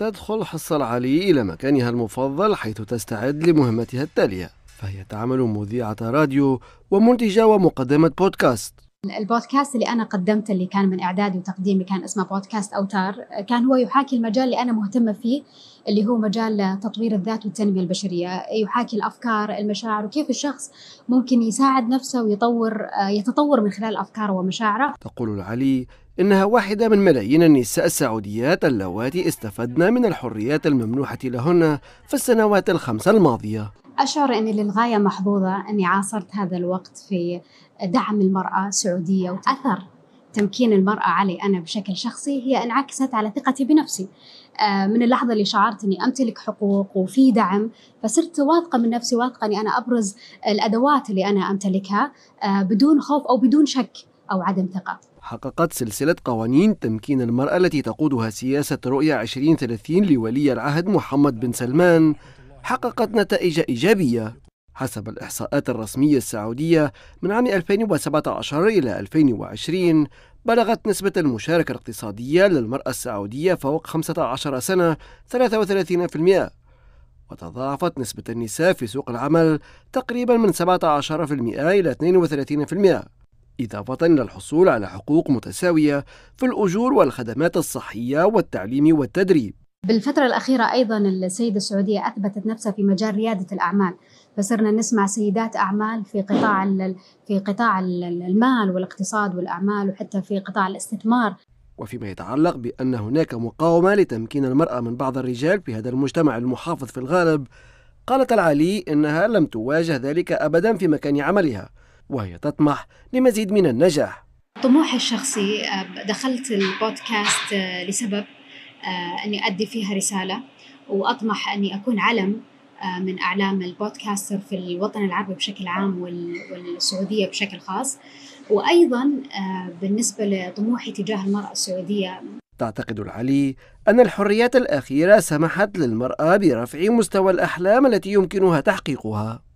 تدخل حصة العلي إلى مكانها المفضل حيث تستعد لمهمتها التالية فهي تعمل مذيعة راديو ومنتجة ومقدمة بودكاست البودكاست اللي أنا قدمته اللي كان من إعدادي وتقديمي كان اسمه بودكاست أوتار كان هو يحاكي المجال اللي أنا مهتمة فيه اللي هو مجال تطوير الذات والتنمية البشرية يحاكي الأفكار المشاعر وكيف الشخص ممكن يساعد نفسه ويطور يتطور من خلال أفكاره ومشاعره تقول العلي إنها واحدة من ملايين النساء السعوديات اللواتي استفدن من الحريات الممنوحة لهن في السنوات الخمسة الماضية أشعر أني للغاية محظوظة أني عاصرت هذا الوقت في دعم المرأة السعودية وأثر تمكين المرأة علي أنا بشكل شخصي هي انعكست على ثقتي بنفسي آه، من اللحظة اللي شعرت أني أمتلك حقوق وفي دعم فصرت واثقة من نفسي واثقة أني أنا أبرز الأدوات اللي أنا أمتلكها آه، بدون خوف أو بدون شك أو عدم ثقة حققت سلسلة قوانين تمكين المرأة التي تقودها سياسة رؤية 2030 لولي العهد محمد بن سلمان حققت نتائج إيجابية حسب الإحصاءات الرسمية السعودية من عام 2017 إلى 2020 بلغت نسبة المشاركة الاقتصادية للمرأة السعودية فوق 15 سنة 33% وتضاعفت نسبة النساء في سوق العمل تقريبا من 17% إلى 32% إضافة إلى الحصول على حقوق متساوية في الأجور والخدمات الصحية والتعليم والتدريب. بالفترة الأخيرة أيضا السيدة السعودية أثبتت نفسها في مجال ريادة الأعمال فصرنا نسمع سيدات أعمال في قطاع في قطاع المال والاقتصاد والأعمال وحتى في قطاع الاستثمار وفيما يتعلق بأن هناك مقاومة لتمكين المرأة من بعض الرجال في هذا المجتمع المحافظ في الغالب قالت العلي إنها لم تواجه ذلك أبدا في مكان عملها وهي تطمح لمزيد من النجاح طموحي الشخصي آه، دخلت البودكاست آه، لسبب آه، أني أدي فيها رسالة وأطمح أني أكون علم من أعلام البودكاستر في الوطن العربي بشكل عام والسعودية بشكل خاص وأيضا بالنسبة لطموحي تجاه المرأة السعودية تعتقد العلي أن الحريات الأخيرة سمحت للمرأة برفع مستوى الأحلام التي يمكنها تحقيقها